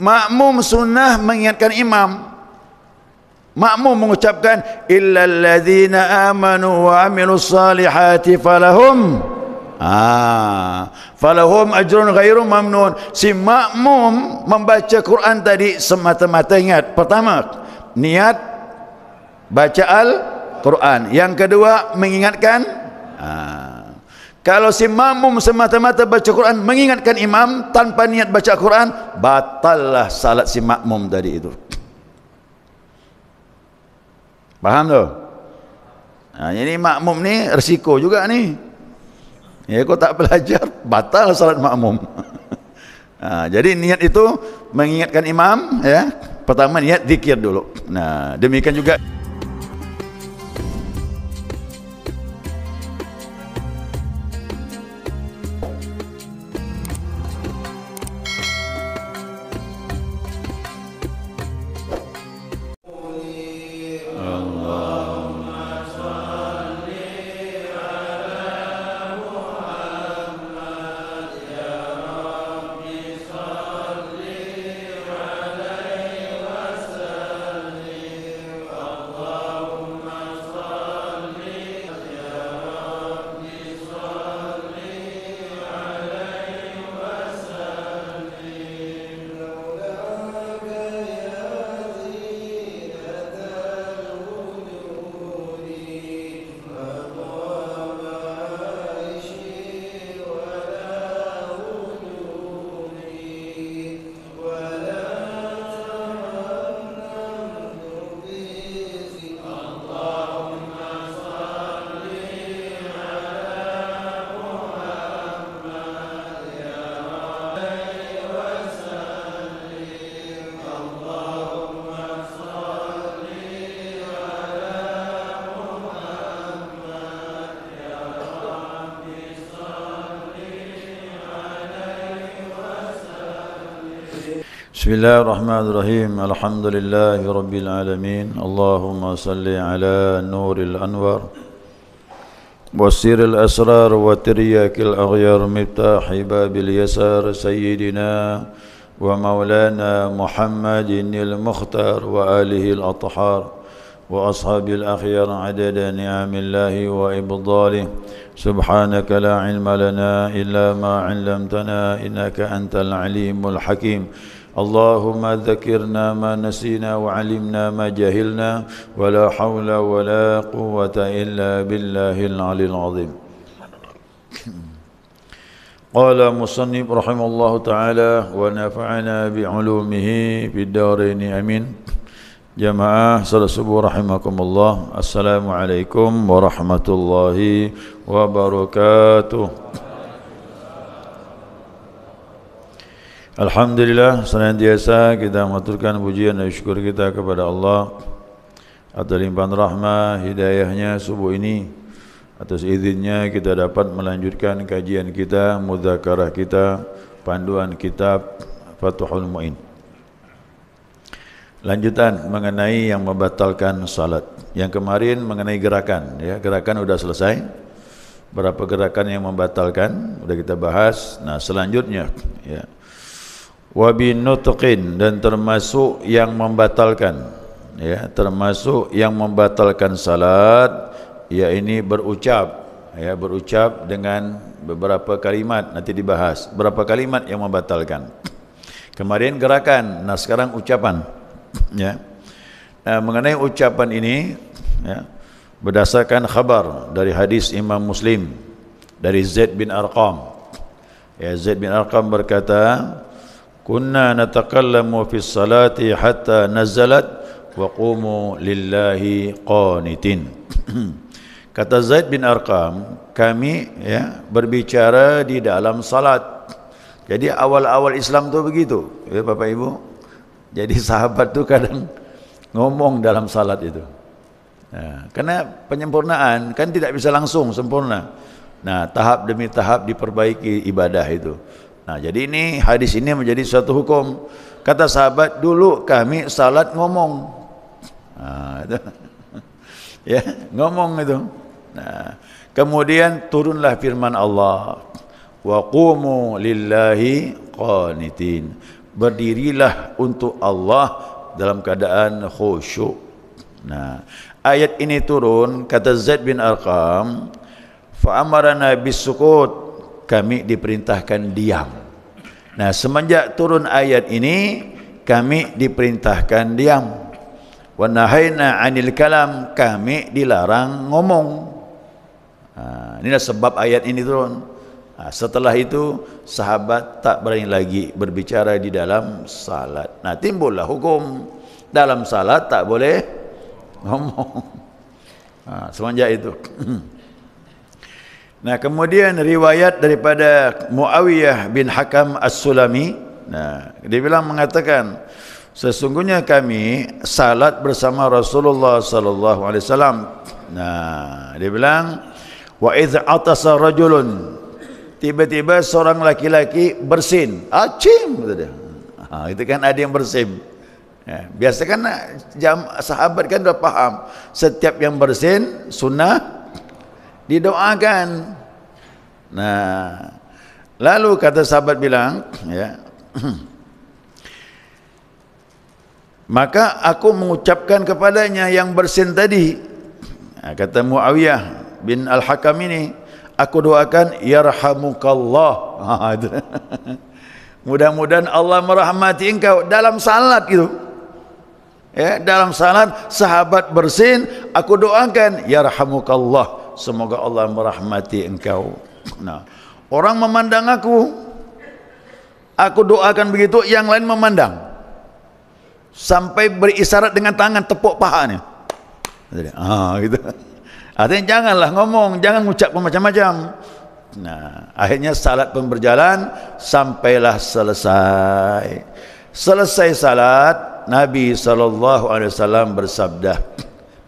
makmum sunnah mengingatkan imam makmum mengucapkan Illa ladzina amanu wa amilus salihati falahum ah falahum ajrun ghairu mamnun si makmum membaca Quran tadi semata-mata ingat pertama niat baca al Quran yang kedua mengingatkan ah kalau si makmum semata-mata baca Quran mengingatkan imam tanpa niat baca Quran, batallah salat si makmum tadi itu. Faham tu? Nah, ha, ini makmum ni resiko juga ni. Ya kau tak belajar, batal salat makmum. Nah, ha, jadi niat itu mengingatkan imam ya. Pertama niat dikir dulu. Nah, demikian juga بسم الله الرحمن الرحيم الحمد لله رب العالمين اللهم صل على نور الأنوار وسير الأسرار وترياك الأغيار مفتاح باب اليسار سيدنا ومولانا محمد المختار وآله الأطحار وأصحاب الأخيار عدد نعم الله وإبضاله سبحانك لا علم لنا إلا ما علمتنا إنك أنت العليم الحكيم اللهم ذكرنا ما نسينا وعلمنا ما جهلنا ولا حول ولا قوة إلا بالله العلي العظيم قال مصنف رحمه الله تعالى ونفعنا بعلومه في الدارين أمين جماعة رحمكم الله السلام عليكم ورحمة الله وبركاته Alhamdulillah senantiasa kita maturkan pujian dan syukur kita kepada Allah atas limpahan rahmah hidayahnya subuh ini atas izinnya kita dapat melanjutkan kajian kita mudzakarah kita panduan kitab Fathul Muin lanjutan mengenai yang membatalkan salat yang kemarin mengenai gerakan ya gerakan sudah selesai berapa gerakan yang membatalkan sudah kita bahas nah selanjutnya ya wa binutqin dan termasuk yang membatalkan ya termasuk yang membatalkan salat ya ini berucap ya berucap dengan beberapa kalimat nanti dibahas berapa kalimat yang membatalkan kemarin gerakan nah sekarang ucapan ya nah, mengenai ucapan ini ya berdasarkan khabar dari hadis Imam Muslim dari Zaid bin Arqam ya Zaid bin Arqam berkata كنا نتكلم في الصلاة حتى نزلت وقوموا lillahi qanitin. kata Zaid bin Arqam kami ya berbicara di dalam salat jadi awal-awal Islam tu begitu ya Bapak Ibu jadi sahabat tu kadang ngomong dalam salat itu ya, karena penyempurnaan kan tidak bisa langsung sempurna nah tahap demi tahap diperbaiki ibadah itu Nah, jadi ini hadis ini menjadi suatu hukum. Kata sahabat dulu kami salat ngomong. Nah, itu. ya, ngomong itu. Nah, kemudian turunlah firman Allah. Wa qumu lillahi qanitin. Berdirilah untuk Allah dalam keadaan khusyuk. Nah, ayat ini turun kata Zaid bin Arqam, fa amara nabi sukut kami diperintahkan diam. Nah, semenjak turun ayat ini kami diperintahkan diam. Wa 'anil kalam, kami dilarang ngomong. Ah, inilah sebab ayat ini turun. Ah, setelah itu sahabat tak berani lagi berbicara di dalam salat. Nah, timbullah hukum dalam salat tak boleh ngomong. Ha, semenjak itu. Nah, kemudian riwayat daripada Muawiyah bin Hakam As-Sulami, nah, dia bilang mengatakan sesungguhnya kami salat bersama Rasulullah sallallahu alaihi wasallam. Nah, dia bilang wa idza atasa rajulun tiba-tiba seorang laki-laki bersin. Acim ah, kata dia. Ha, itu kan ada yang bersin. Ya, biasa kan jam, sahabat kan dah faham setiap yang bersin sunnah didoakan. Nah, lalu kata sahabat bilang, ya, maka aku mengucapkan kepadanya yang bersin tadi, kata Muawiyah bin Al Hakam ini, aku doakan yarhamukallah. Ha, Mudah-mudahan Allah merahmati engkau dalam salat itu. Ya, dalam salat sahabat bersin aku doakan yarhamukallah semoga Allah merahmati engkau. Nah, orang memandang aku, aku doakan begitu, yang lain memandang. Sampai berisarat dengan tangan tepuk pahanya. Jadi, ah, gitu. Artinya janganlah ngomong, jangan ucap macam-macam. Nah, akhirnya salat pun berjalan sampailah selesai. Selesai salat, Nabi saw bersabda,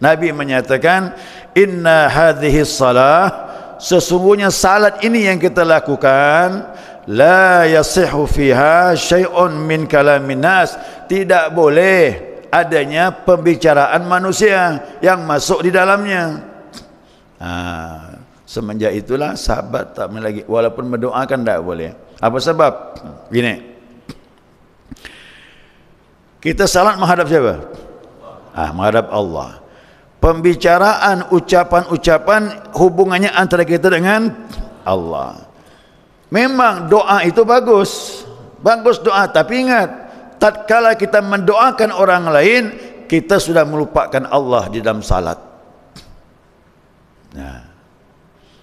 Nabi menyatakan inna hadhihi salah sesungguhnya salat ini yang kita lakukan la yasihu fiha syai'un min kalamin nas tidak boleh adanya pembicaraan manusia yang masuk di dalamnya ha, semenjak itulah sahabat tak boleh lagi walaupun mendoakan tak boleh apa sebab gini kita salat menghadap siapa ah menghadap Allah pembicaraan ucapan-ucapan hubungannya antara kita dengan Allah. Memang doa itu bagus. Bagus doa tapi ingat tatkala kita mendoakan orang lain kita sudah melupakan Allah di dalam salat. Nah.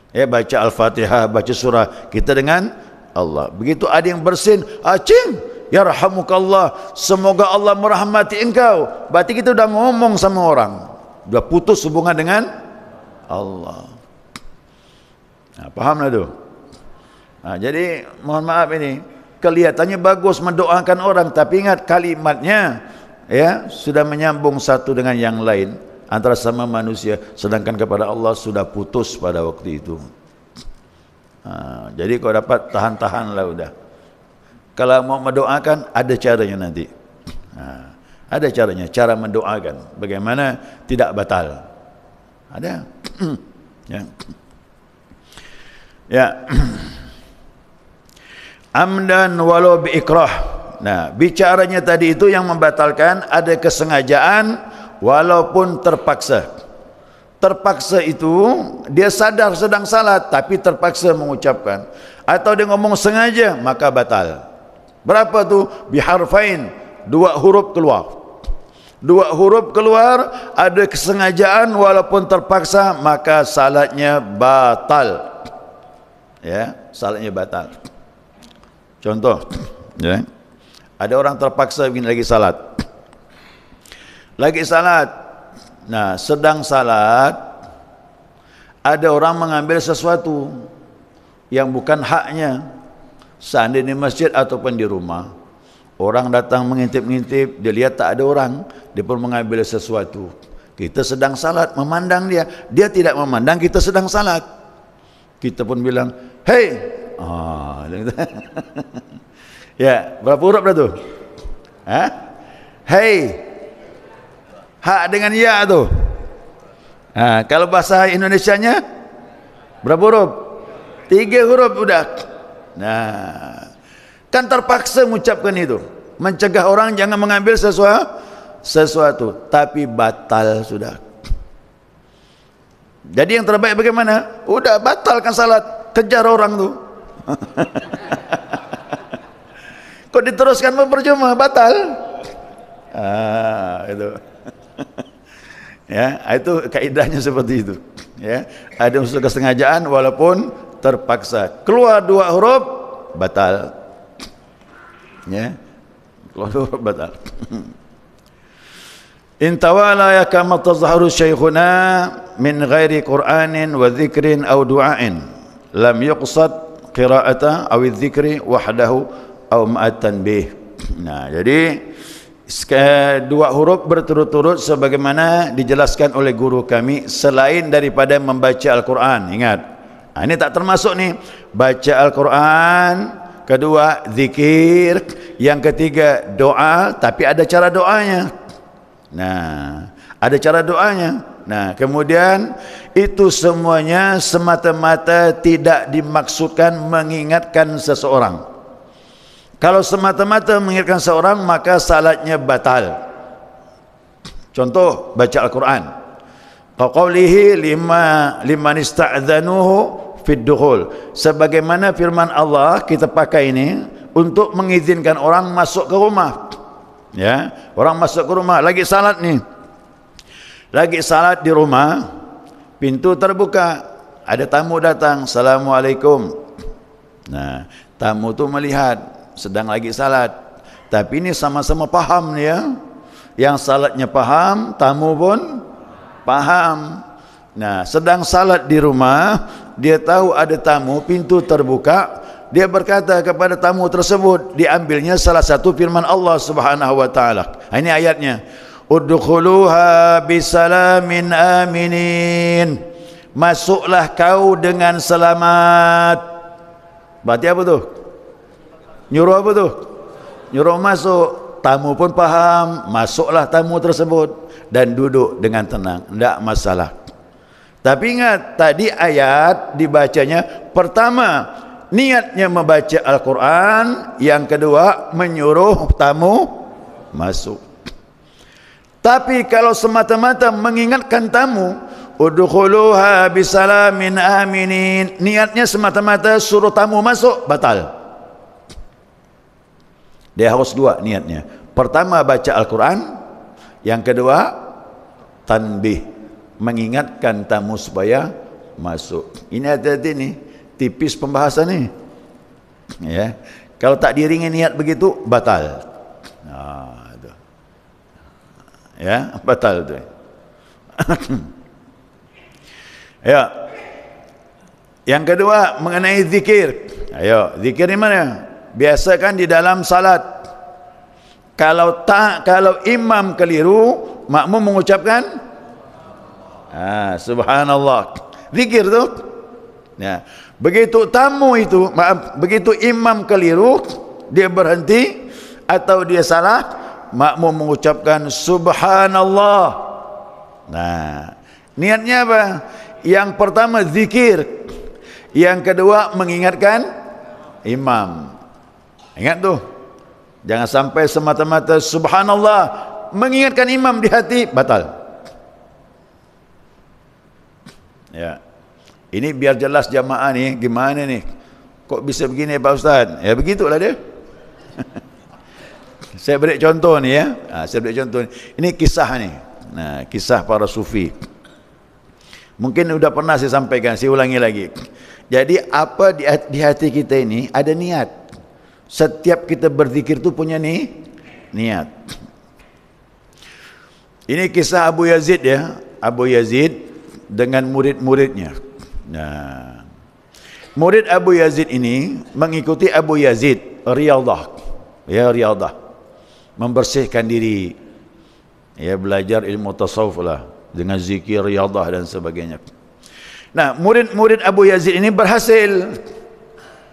Ya baca Al-Fatihah, baca surah kita dengan Allah. Begitu ada yang bersin, acing ah, Ya rahmukallah, semoga Allah merahmati engkau. Berarti kita sudah ngomong sama orang dah putus hubungan dengan Allah ha, fahamlah tu ha, jadi mohon maaf ini kelihatannya bagus mendoakan orang tapi ingat kalimatnya ya sudah menyambung satu dengan yang lain antara sama manusia sedangkan kepada Allah sudah putus pada waktu itu ha, jadi kau dapat tahan-tahanlah sudah. kalau mau mendoakan ada caranya nanti ha. Ada caranya, cara mendoakan. Bagaimana tidak batal. Ada. ya. Ya. Amdan walau biikrah. Nah, bicaranya tadi itu yang membatalkan ada kesengajaan walaupun terpaksa. Terpaksa itu dia sadar sedang salat tapi terpaksa mengucapkan atau dia ngomong sengaja maka batal. Berapa tu biharfain dua huruf keluar dua huruf keluar ada kesengajaan walaupun terpaksa maka salatnya batal ya salatnya batal contoh ya ada orang terpaksa bikin lagi salat lagi salat nah sedang salat ada orang mengambil sesuatu yang bukan haknya seandainya di masjid ataupun di rumah Orang datang mengintip-ngintip, dia lihat tak ada orang, dia pun mengambil sesuatu. Kita sedang salat, memandang dia. Dia tidak memandang, kita sedang salat. Kita pun bilang, hey! Oh. ya, berapa huruf dah tu? Ha? Hey! Ha dengan ya tu. Ha, kalau bahasa Indonesia nya berapa huruf? Tiga huruf sudah. Nah, Kan terpaksa mengucapkan itu. Mencegah orang jangan mengambil sesuatu. Sesuatu. Tapi batal sudah. Jadi yang terbaik bagaimana? Udah batalkan salat. Kejar orang tuh. Kok diteruskan pun percuma, batal. Ah, itu. ya, itu kaidahnya seperti itu. Ya, ada unsur kesengajaan walaupun terpaksa. Keluar dua huruf, batal ya kalau batal intawala ya kama tazharu syaikhuna min ghairi qur'anin wa dzikrin aw du'ain lam yuqsad qira'ata aw dzikri wahdahu aw ma'atan bih nah jadi dua huruf berturut-turut sebagaimana dijelaskan oleh guru kami selain daripada membaca Al-Quran ingat ini tak termasuk nih baca Al-Quran kedua zikir yang ketiga doa tapi ada cara doanya nah ada cara doanya nah kemudian itu semuanya semata-mata tidak dimaksudkan mengingatkan seseorang kalau semata-mata mengingatkan seseorang maka salatnya batal contoh baca Al-Quran Kau lihi lima lima nista'adhanuhu fid sebagaimana firman Allah kita pakai ini untuk mengizinkan orang masuk ke rumah ya orang masuk ke rumah lagi salat ni lagi salat di rumah pintu terbuka ada tamu datang assalamualaikum nah tamu tu melihat sedang lagi salat tapi ini sama-sama paham ya yang salatnya paham tamu pun paham Nah, sedang salat di rumah, dia tahu ada tamu, pintu terbuka, dia berkata kepada tamu tersebut, diambilnya salah satu firman Allah Subhanahu wa taala. Ini ayatnya. Udkhuluha bisalamin aminin. Masuklah kau dengan selamat. Berarti apa tu? Nyuruh apa tu? Nyuruh masuk. Tamu pun faham, masuklah tamu tersebut dan duduk dengan tenang, tak masalah. Tapi ingat tadi ayat dibacanya pertama niatnya membaca Al-Quran, yang kedua menyuruh tamu masuk. Tapi kalau semata-mata mengingatkan tamu udkhuluha bisalamin aminin niatnya semata-mata suruh tamu masuk batal dia harus dua niatnya pertama baca Al-Quran yang kedua tanbih mengingatkan tamu supaya masuk. Ini ada hati ni, tipis pembahasan ni. Ya. Kalau tak diringi niat begitu, batal. Ha, itu. Ya, batal tu. ya. Yang kedua mengenai zikir. Ayo, zikir ni mana? Biasa kan di dalam salat. Kalau tak kalau imam keliru, makmum mengucapkan ha, subhanallah zikir tu ya. begitu tamu itu maaf, begitu imam keliru dia berhenti atau dia salah makmum mengucapkan subhanallah nah niatnya apa yang pertama zikir yang kedua mengingatkan imam ingat tu jangan sampai semata-mata subhanallah mengingatkan imam di hati batal Ya. Ini biar jelas jamaah ni gimana ni? Kok bisa begini Pak Ustaz? Ya begitulah dia. saya beri contoh ni ya. Ha, saya beri contoh ni. Ini kisah ni. Nah, kisah para sufi. Mungkin sudah pernah saya sampaikan, saya ulangi lagi. Jadi apa di, ha-, hati kita ini ada niat. Setiap kita berzikir tu punya ni niat. Ini kisah Abu Yazid ya. Abu Yazid dengan murid-muridnya. Nah. Murid Abu Yazid ini mengikuti Abu Yazid riyadhah. Ya riyadhah. Membersihkan diri. Ya belajar ilmu tasawuf lah dengan zikir riyadhah dan sebagainya. Nah, murid-murid Abu Yazid ini berhasil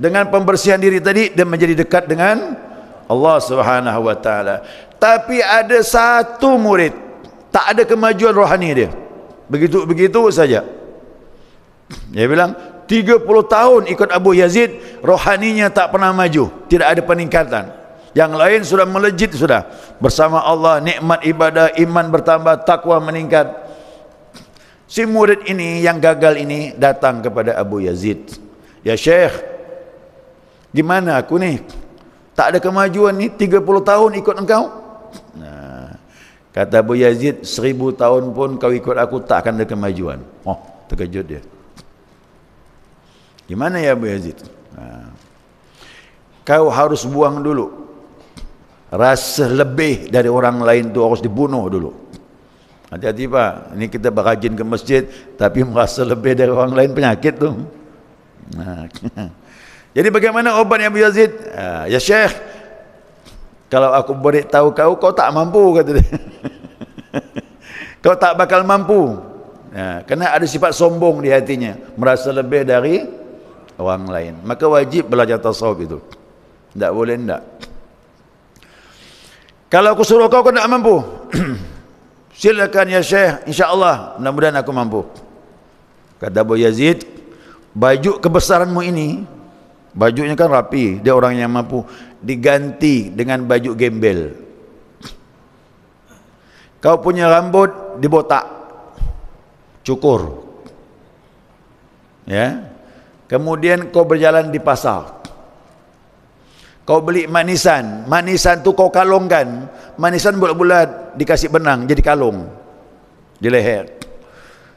dengan pembersihan diri tadi dia menjadi dekat dengan Allah Subhanahu wa taala. Tapi ada satu murid tak ada kemajuan rohani dia begitu-begitu saja dia bilang 30 tahun ikut Abu Yazid rohaninya tak pernah maju tidak ada peningkatan yang lain sudah melejit sudah bersama Allah nikmat ibadah iman bertambah takwa meningkat si murid ini yang gagal ini datang kepada Abu Yazid ya Syekh gimana aku ni tak ada kemajuan ni 30 tahun ikut engkau Kata Abu Yazid, seribu tahun pun kau ikut aku tak akan ada kemajuan. Oh, terkejut dia. Gimana ya Abu Yazid? Ha. Kau harus buang dulu. Rasa lebih dari orang lain tu harus dibunuh dulu. Hati-hati Pak, ini kita berajin ke masjid, tapi merasa lebih dari orang lain penyakit tu. Nah. Ha. Jadi bagaimana obatnya Abu Yazid? Ha, ya Syekh, kalau aku boleh tahu kau kau tak mampu kata dia kau tak bakal mampu ya, ha, kerana ada sifat sombong di hatinya merasa lebih dari orang lain maka wajib belajar tasawuf itu tak boleh tak kalau aku suruh kau kau tak mampu silakan ya syekh insyaAllah mudah-mudahan aku mampu kata Abu Yazid baju kebesaranmu ini bajunya kan rapi dia orang yang mampu diganti dengan baju gembel kau punya rambut dibotak cukur ya kemudian kau berjalan di pasar kau beli manisan manisan tu kau kalungkan manisan bulat-bulat dikasih benang jadi kalung di leher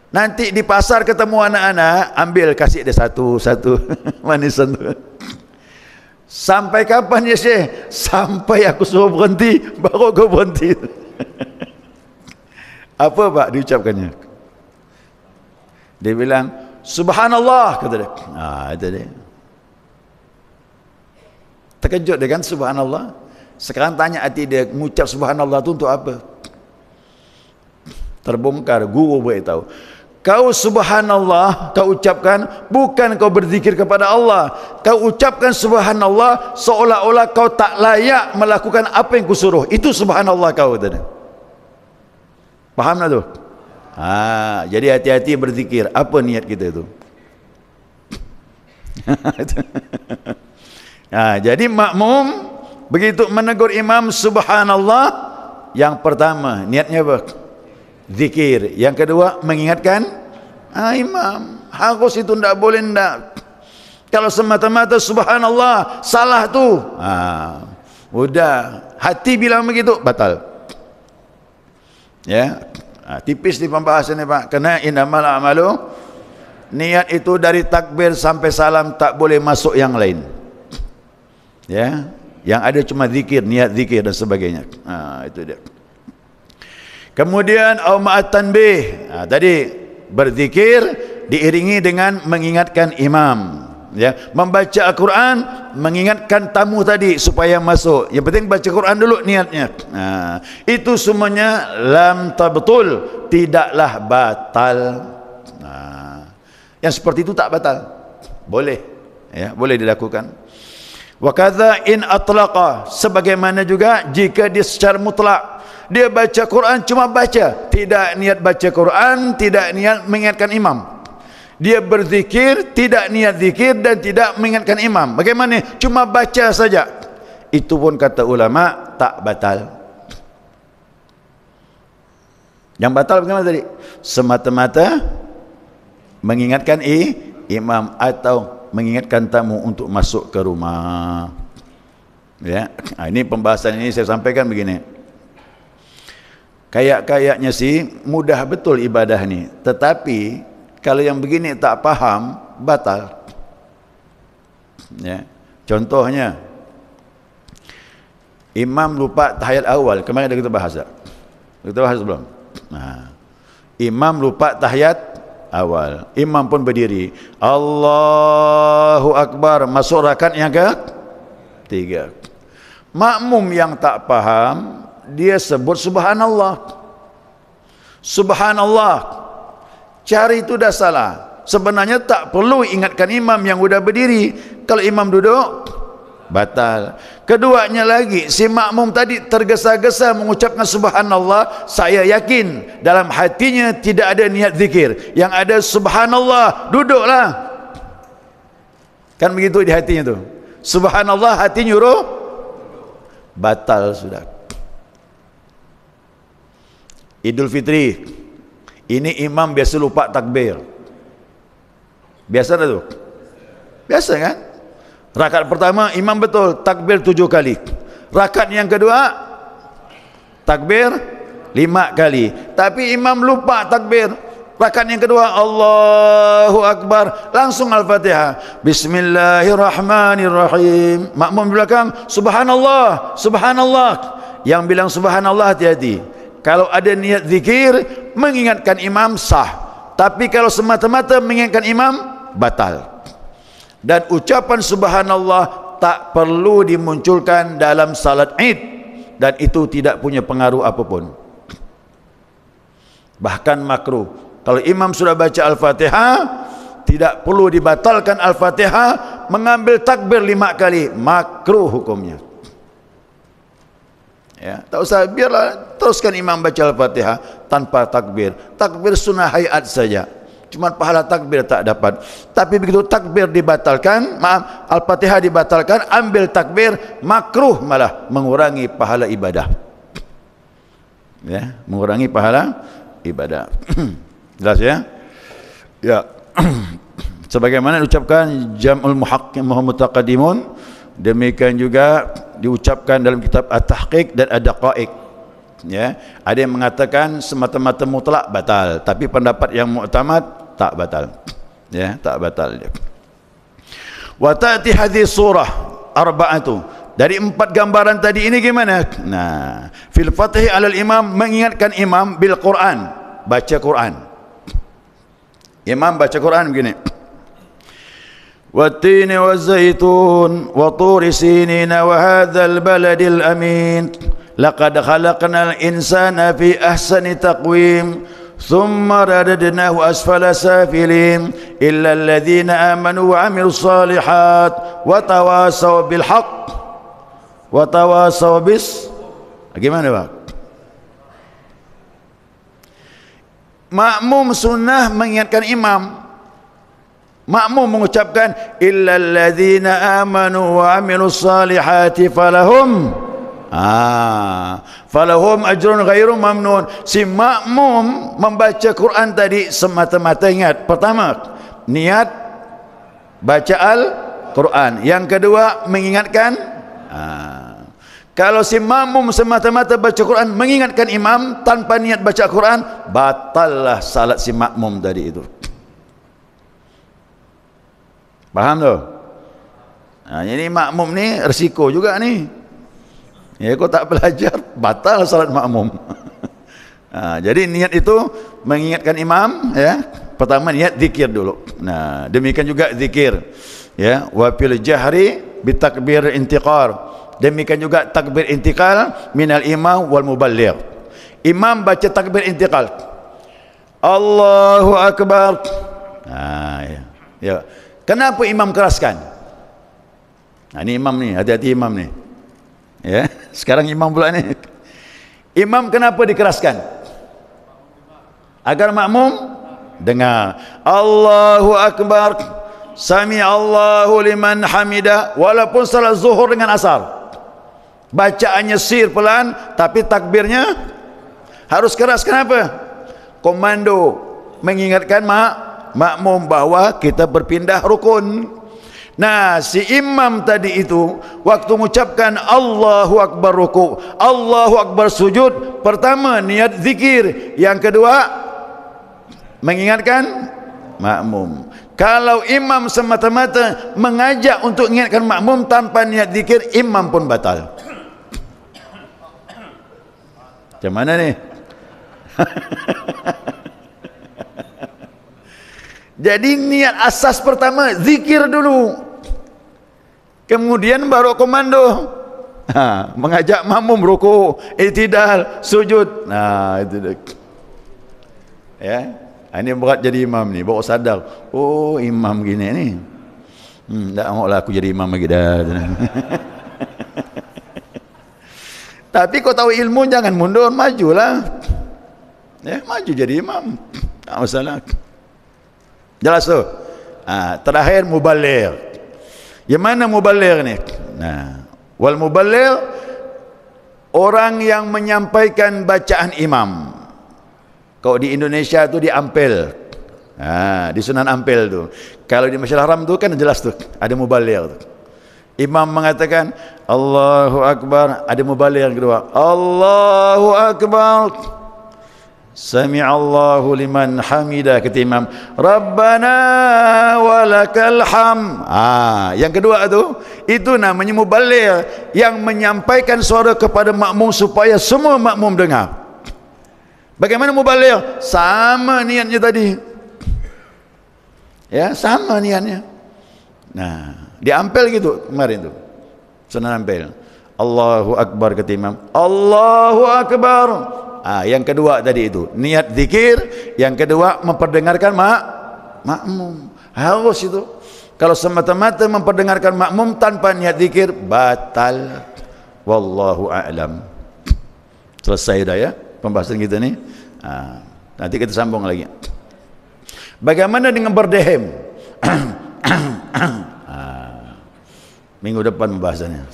nanti di pasar ketemu anak-anak ambil kasih dia satu satu manisan tu Sampai kapan ya Syekh? Sampai aku suruh berhenti, baru aku berhenti. Apa Pak diucapkannya? Dia bilang, Subhanallah, kata dia. Ah, itu dia. Terkejut dia kan, Subhanallah. Sekarang tanya hati dia, mengucap Subhanallah itu untuk apa? Terbongkar, guru beritahu. tahu. Kau subhanallah kau ucapkan bukan kau berzikir kepada Allah. Kau ucapkan subhanallah seolah-olah kau tak layak melakukan apa yang kusuruh. Itu subhanallah kau tadi. Faham tak tu? Ha, jadi hati-hati berzikir. Apa niat kita itu ha, jadi makmum begitu menegur imam subhanallah yang pertama niatnya apa? zikir yang kedua mengingatkan ah, imam harus itu tidak boleh tidak kalau semata-mata subhanallah salah tu ah, udah hati bilang begitu batal ya ah, tipis di pembahasan ini pak kena indamal amalu niat itu dari takbir sampai salam tak boleh masuk yang lain ya yang ada cuma zikir niat zikir dan sebagainya ah, itu dia Kemudian awmaat tanbih. Ha, tadi berzikir diiringi dengan mengingatkan imam. Ya, membaca Al-Quran mengingatkan tamu tadi supaya masuk. Yang penting baca al Quran dulu niatnya. Ha, itu semuanya lam tabtul tidaklah batal. Ha, yang seperti itu tak batal. Boleh. Ya, boleh dilakukan. Wa kadza in atlaqa sebagaimana juga jika dia secara mutlak dia baca Quran cuma baca tidak niat baca Quran tidak niat mengingatkan imam dia berzikir tidak niat zikir dan tidak mengingatkan imam bagaimana cuma baca saja itu pun kata ulama tak batal yang batal bagaimana tadi semata-mata mengingatkan i, imam atau mengingatkan tamu untuk masuk ke rumah ya ha, ini pembahasan ini saya sampaikan begini Kayak-kayaknya sih mudah betul ibadah ni. Tetapi kalau yang begini tak paham batal. Ya. Contohnya Imam lupa tahayat awal. Kemarin ada kita bahas tak? Kita bahas belum? Nah. Ha. Imam lupa tahayat awal. Imam pun berdiri. Allahu Akbar. Masuk rakan yang ke? Tiga. Makmum yang tak paham dia sebut subhanallah subhanallah cari itu dah salah sebenarnya tak perlu ingatkan imam yang sudah berdiri kalau imam duduk batal keduanya lagi si makmum tadi tergesa-gesa mengucapkan subhanallah saya yakin dalam hatinya tidak ada niat zikir yang ada subhanallah duduklah kan begitu di hatinya tu subhanallah hati nyuruh batal sudah Idul Fitri. Ini imam biasa lupa takbir. Biasa tak tu? Biasa kan? Rakat pertama imam betul takbir tujuh kali. Rakat yang kedua takbir lima kali. Tapi imam lupa takbir. Rakan yang kedua Allahu Akbar Langsung Al-Fatihah Bismillahirrahmanirrahim Makmum belakang Subhanallah Subhanallah Yang bilang Subhanallah hati-hati kalau ada niat zikir mengingatkan imam sah tapi kalau semata-mata mengingatkan imam batal dan ucapan subhanallah tak perlu dimunculkan dalam salat id dan itu tidak punya pengaruh apapun bahkan makruh kalau imam sudah baca al-fatihah tidak perlu dibatalkan al-fatihah mengambil takbir lima kali makruh hukumnya ya tak usah biarlah teruskan imam baca Al-Fatihah tanpa takbir. Takbir sunnah hayat saja. Cuma pahala takbir tak dapat. Tapi begitu takbir dibatalkan, maaf, Al-Fatihah dibatalkan, ambil takbir, makruh malah mengurangi pahala ibadah. Ya, mengurangi pahala ibadah. Jelas ya? Ya. Sebagaimana diucapkan Jamul Muhaqqim Muhammad Taqadimun, demikian juga diucapkan dalam kitab At-Tahqiq dan Ad-Daqaiq ya ada yang mengatakan semata-mata mutlak batal tapi pendapat yang muktamad tak batal ya tak batal dia wa ta'ti hadhi surah arba'atu dari empat gambaran tadi ini gimana nah fil fatih alal imam mengingatkan imam bil quran baca quran imam baca quran begini والتين والزيتون sinin سينين وهذا البلد amin. لقد خلقنا الإنسان في أحسن تقويم ثم رددناه أسفل سافلين إلا الذين آمنوا وعملوا الصالحات وتواصوا بالحق وتواصوا بس بقى؟ بك مأموم سنة من كان إمام مأموم مُجَبَّكَنَ إلا الذين آمنوا وعملوا الصالحات فلهم Ah. falahum ajrun ghairu mamnun si makmum membaca Quran tadi semata-mata ingat pertama niat baca al Quran yang kedua mengingatkan ha. kalau si makmum semata-mata baca Quran mengingatkan imam tanpa niat baca Quran batallah salat si makmum tadi itu faham tu ha, jadi makmum ni resiko juga ni Ya kau tak belajar, batal salat makmum. Nah, ha, jadi niat itu mengingatkan imam ya. Pertama niat zikir dulu. Nah, demikian juga zikir. Ya, wa fil jahri bitakbir intikar. Demikian juga takbir intikal Min al imam wal muballir. Imam baca takbir intikal. Allahu akbar. Nah, ha, ya. ya. Kenapa imam keraskan? Nah, ha, ini imam ni, hati-hati imam ni. Ya sekarang imam pula ni imam kenapa dikeraskan agar makmum dengar Allahu Akbar Sami Allahu liman hamida walaupun salat zuhur dengan asar bacaannya sir pelan tapi takbirnya harus keras kenapa komando mengingatkan mak makmum bahwa kita berpindah rukun Nah, si imam tadi itu waktu mengucapkan Allahu Akbar ruku, Allahu Akbar sujud, pertama niat zikir, yang kedua mengingatkan makmum. Kalau imam semata-mata mengajak untuk mengingatkan makmum tanpa niat zikir, imam pun batal. Macam mana ni? Jadi niat asas pertama zikir dulu kemudian baru komando ha, mengajak makmum rukuk itidal sujud nah ha, itu dia. ya ha, ini berat jadi imam ni baru sadar oh imam gini ni hmm tak mau lah aku jadi imam lagi dah tapi kau tahu ilmu jangan mundur majulah ya maju jadi imam tak masalah jelas tu ha, terakhir mubalir yang mana mubalir ni? Nah, wal mubalir orang yang menyampaikan bacaan imam. Kau di Indonesia tu di Ampel. Nah, ha, di Sunan Ampel tu. Kalau di Masjidil Haram tu kan jelas tu ada mubalir tu. Imam mengatakan Allahu Akbar, ada mubalir yang kedua. Allahu Akbar. Allahu liman hamida kata Rabbana walakal ham. Ah, yang kedua tu itu namanya mubalir yang menyampaikan suara kepada makmum supaya semua makmum dengar. Bagaimana mubalir? Sama niatnya tadi. Ya, sama niatnya. Nah, diampel gitu kemarin tu. Senang ampel. Allahu Akbar kata Allahu Akbar. Ha, yang kedua tadi itu niat zikir yang kedua memperdengarkan mak makmum harus itu kalau semata-mata memperdengarkan makmum tanpa niat zikir batal wallahu a'lam selesai dah ya pembahasan kita ni ha, nanti kita sambung lagi bagaimana dengan berdehem ah, minggu depan pembahasannya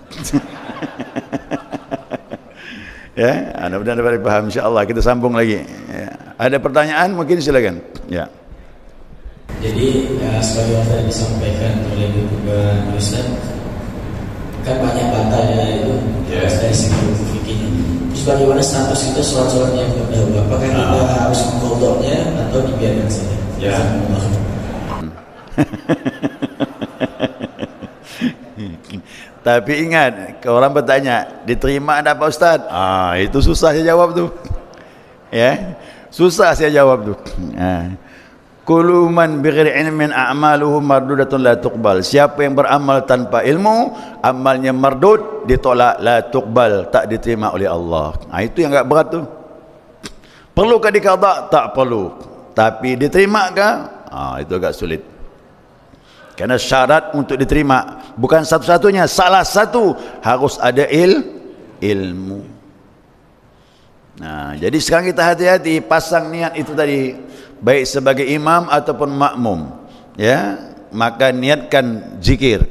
Ya, mudah-mudahan dapat paham insyaallah. Kita sambung lagi. Ya. Ada pertanyaan mungkin silakan. Ya. Jadi ya, eh, sebagai yang tadi disampaikan oleh Bukuba Ustaz, kan banyak bata itu yeah. dari segi fikirnya. Terus bagaimana status itu sholat-sholat yang terdahulu? Apakah nah. kita harus mengkodoknya atau dibiarkan saja? Ya. Yeah. Tapi ingat, orang bertanya, diterima ada pak ustaz? Ah, itu susah saya jawab tu. ya. Susah saya jawab tu. Ha. Kullu man bighir ilmin a'maluhu mardudatun la tuqbal. Siapa yang beramal tanpa ilmu, amalnya mardud, ditolak la tuqbal, tak diterima oleh Allah. Ah, itu yang agak berat tu. Perlukah dikadak? Tak perlu. Tapi diterima ke? Ah, ha, itu agak sulit. Karena syarat untuk diterima bukan satu-satunya, salah satu harus ada il ilmu. Nah, jadi sekarang kita hati-hati pasang niat itu tadi baik sebagai imam ataupun makmum, ya. Maka niatkan zikir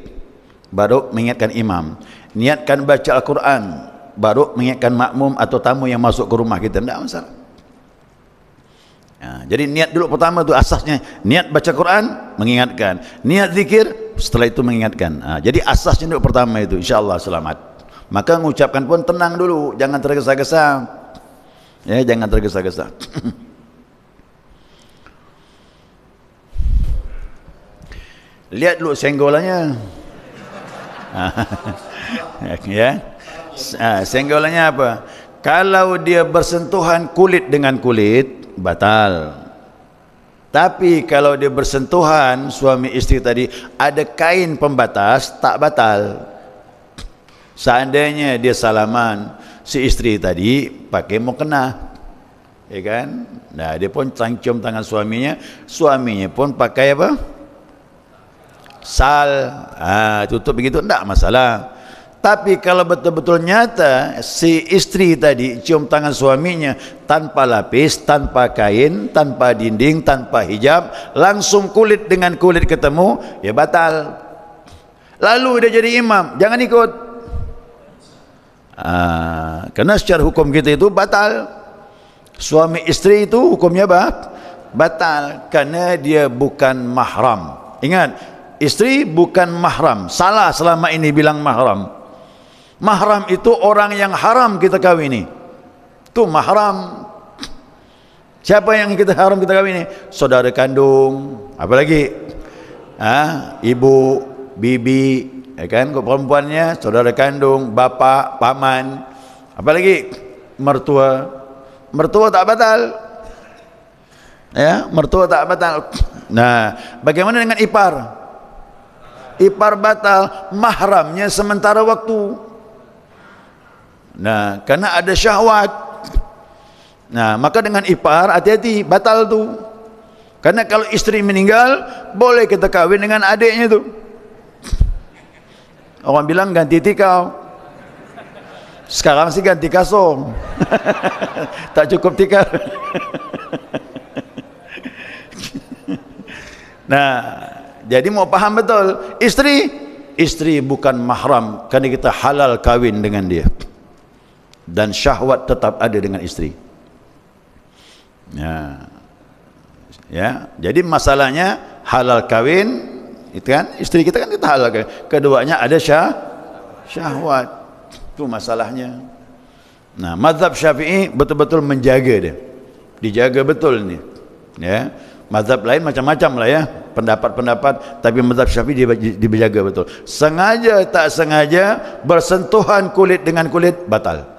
baru mengingatkan imam. Niatkan baca Al-Quran baru mengingatkan makmum atau tamu yang masuk ke rumah kita tidak masalah. Ha, jadi niat dulu pertama tu asasnya niat baca Quran mengingatkan, niat zikir setelah itu mengingatkan. Ha, jadi asasnya dulu pertama itu insyaallah selamat. Maka mengucapkan pun tenang dulu, jangan tergesa-gesa. Ya, jangan tergesa-gesa. Lihat dulu senggolannya. ya. Ha, senggolannya apa? Kalau dia bersentuhan kulit dengan kulit, batal. Tapi kalau dia bersentuhan suami istri tadi ada kain pembatas tak batal. Seandainya dia salaman si istri tadi pakai mukena. Ya kan? Nah, dia pun cium tangan suaminya, suaminya pun pakai apa? Sal. Ah, tutup begitu tak masalah. Tapi kalau betul-betul nyata si istri tadi cium tangan suaminya tanpa lapis, tanpa kain, tanpa dinding, tanpa hijab, langsung kulit dengan kulit ketemu, ya batal. Lalu dia jadi imam, jangan ikut. Ah, karena secara hukum kita itu batal. Suami istri itu hukumnya apa? Batal karena dia bukan mahram. Ingat, istri bukan mahram. Salah selama ini bilang mahram. Mahram itu orang yang haram kita kawini. Itu mahram. Siapa yang kita haram kita kawini? Saudara kandung. Apa lagi? Ah, ha? ibu, bibi, ya kan? Perempuannya, saudara kandung, bapa, paman. Apa lagi? Mertua. Mertua tak batal. Ya, mertua tak batal. Nah, bagaimana dengan ipar? Ipar batal, mahramnya sementara waktu. Nah, karena ada syahwat. Nah, maka dengan ipar hati-hati batal tu. Karena kalau istri meninggal, boleh kita kahwin dengan adiknya tu. Orang bilang ganti tikau. Sekarang sih ganti kasong. tak cukup tikar. nah, jadi mau paham betul, istri istri bukan mahram karena kita halal kahwin dengan dia dan syahwat tetap ada dengan isteri. Ya. Ya, jadi masalahnya halal kawin, itu kan isteri kita kan kita halal kahwin. Keduanya ada syah syahwat. Itu masalahnya. Nah, mazhab Syafi'i betul-betul menjaga dia. Dijaga betul ni. Ya. Mazhab lain macam-macam lah ya pendapat-pendapat tapi mazhab Syafi'i dia dijaga betul. Sengaja tak sengaja bersentuhan kulit dengan kulit batal.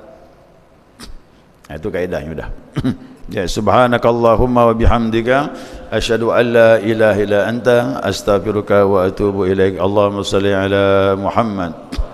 Ha, itu kaedahnya sudah. ya subhanakallahumma wa bihamdika asyhadu an la ilaha illa anta astaghfiruka wa atubu ilaik. Allahumma salli ala Muhammad.